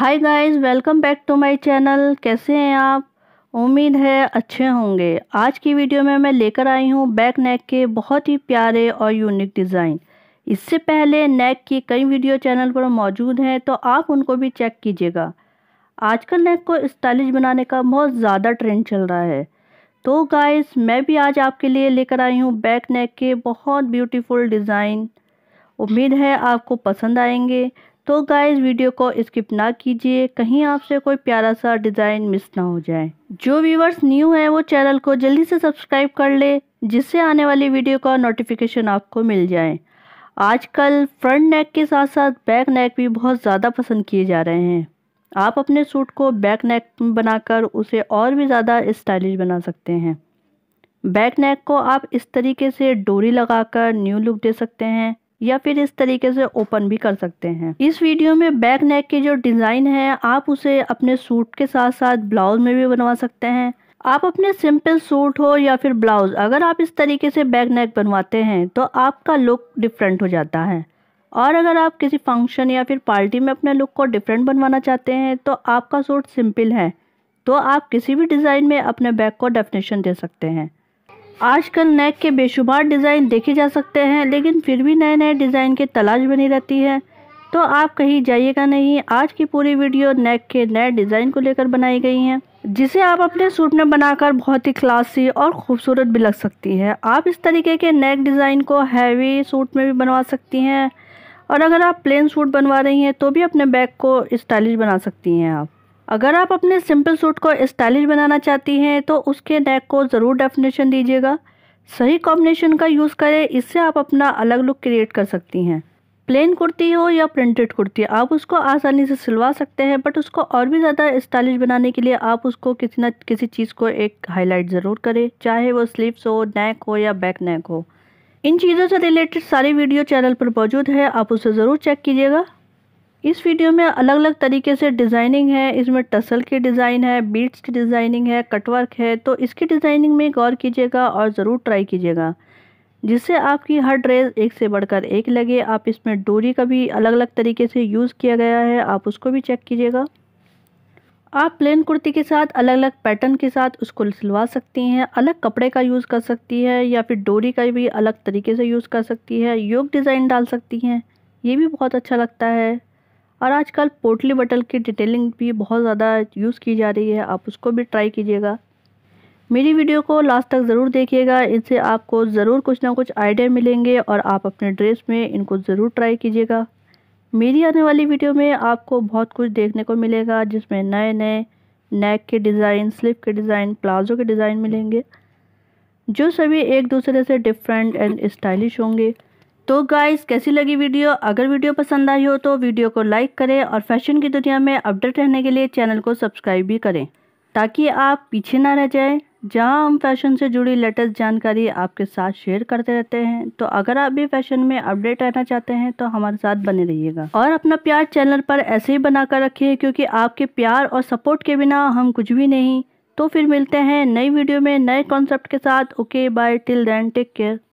hi guys welcome back to my channel कैसे हैं आप उम्मीद है अच्छे होंगे आज की वीडियो में मैं लेकर आई हूँ बैक नेक के बहुत ही प्यारे और यूनिक डिज़ाइन इससे पहले नेक की कई वीडियो चैनल पर मौजूद हैं तो आप उनको भी चेक कीजिएगा आजकल नेक को स्टाइलिश बनाने का बहुत ज़्यादा ट्रेंड चल रहा है तो गाइस मैं भी आज आपके लिए लेकर आई हूँ बैक नेक के बहुत ब्यूटीफुल डिज़ाइन उम्मीद है आपको पसंद आएंगे तो गाइस वीडियो को स्किप ना कीजिए कहीं आपसे कोई प्यारा सा डिज़ाइन मिस ना हो जाए जो व्यूवर्स न्यू हैं वो चैनल को जल्दी से सब्सक्राइब कर ले जिससे आने वाली वीडियो का नोटिफिकेशन आपको मिल जाए आजकल फ्रंट नेक के साथ साथ बैक नेक भी बहुत ज़्यादा पसंद किए जा रहे हैं आप अपने सूट को बैक नेक बनाकर उसे और भी ज़्यादा स्टाइलिश बना सकते हैं बैक नेक को आप इस तरीके से डोरी लगाकर न्यू लुक दे सकते हैं या फिर इस तरीके से ओपन भी कर सकते हैं इस वीडियो में बैक नेक की जो डिज़ाइन है आप उसे अपने सूट के साथ साथ ब्लाउज में भी बनवा सकते हैं आप अपने सिंपल सूट हो या फिर ब्लाउज अगर आप इस तरीके से बैक नेक बनवाते हैं तो आपका लुक डिफरेंट हो जाता है और अगर आप किसी फंक्शन या फिर पार्टी में अपने लुक को डिफरेंट बनवाना चाहते हैं तो आपका सूट सिंपल है तो आप किसी भी डिज़ाइन में अपने बैक को डेफिनेशन दे सकते हैं आजकल नेक के बेशुमार डिज़ाइन देखे जा सकते हैं लेकिन फिर भी नए नए डिज़ाइन के तलाश बनी रहती है तो आप कहीं जाइएगा नहीं आज की पूरी वीडियो नेक के नए डिज़ाइन को लेकर बनाई गई हैं जिसे आप अपने सूट में बनाकर बहुत ही क्लासी और खूबसूरत भी लग सकती है आप इस तरीके के नेक डिज़ाइन को हैवी सूट में भी बनवा सकती हैं और अगर आप प्लेन सूट बनवा रही हैं तो भी अपने बैग को स्टाइलिश बना सकती हैं आप अगर आप अपने सिंपल सूट को स्टाइलिश बनाना चाहती हैं तो उसके नेक को ज़रूर डेफिनेशन दीजिएगा सही कॉम्बिनेशन का यूज़ करें इससे आप अपना अलग लुक क्रिएट कर सकती हैं प्लेन कुर्ती हो या प्रिंटेड कुर्ती आप उसको आसानी से सिलवा सकते हैं बट उसको और भी ज़्यादा स्टाइलिश बनाने के लिए आप उसको किसी ना किसी चीज़ को एक हाईलाइट ज़रूर करें चाहे वो स्लीव्स हो नेक हो या बैक नेक हो इन चीज़ों से रिलेटेड सारी वीडियो चैनल पर मौजूद है आप उसे ज़रूर चेक कीजिएगा इस वीडियो में अलग अलग तरीके से डिज़ाइनिंग है इसमें टसल की डिज़ाइन है बीट्स की डिज़ाइनिंग है कटवर्क है तो इसकी डिज़ाइनिंग में गौर कीजिएगा और ज़रूर ट्राई कीजिएगा जिससे आपकी हर ड्रेस एक से बढ़कर एक लगे आप इसमें डोरी का भी अलग अलग तरीके से यूज़ किया गया है आप उसको भी चेक कीजिएगा आप प्लेन कुर्ती के साथ अलग अलग पैटर्न के साथ उसको सिलवा सकती हैं अलग कपड़े का यूज़ कर सकती है या फिर डोरी का भी अलग तरीके से यूज़ कर सकती है योग डिज़ाइन डाल सकती हैं ये भी बहुत अच्छा लगता है और आजकल पोर्टली बटल की डिटेलिंग भी बहुत ज़्यादा यूज़ की जा रही है आप उसको भी ट्राई कीजिएगा मेरी वीडियो को लास्ट तक ज़रूर देखिएगा इनसे आपको ज़रूर कुछ ना कुछ आइडिया मिलेंगे और आप अपने ड्रेस में इनको ज़रूर ट्राई कीजिएगा मेरी आने वाली वीडियो में आपको बहुत कुछ देखने को मिलेगा जिसमें नए नए नेक के डिज़ाइन स्लीव के डिज़ाइन प्लाजो के डिज़ाइन मिलेंगे जो सभी एक दूसरे से डिफरेंट एंड स्टाइलिश होंगे तो गाइस कैसी लगी वीडियो अगर वीडियो पसंद आई हो तो वीडियो को लाइक करें और फैशन की दुनिया में अपडेट रहने के लिए चैनल को सब्सक्राइब भी करें ताकि आप पीछे ना रह जाएं जहां हम फैशन से जुड़ी लेटेस्ट जानकारी आपके साथ शेयर करते रहते हैं तो अगर आप भी फैशन में अपडेट रहना चाहते हैं तो हमारे साथ बने रहिएगा और अपना प्यार चैनल पर ऐसे ही बनाकर रखिए क्योंकि आपके प्यार और सपोर्ट के बिना हम कुछ भी नहीं तो फिर मिलते हैं नई वीडियो में नए कॉन्सेप्ट के साथ okay bye till then take care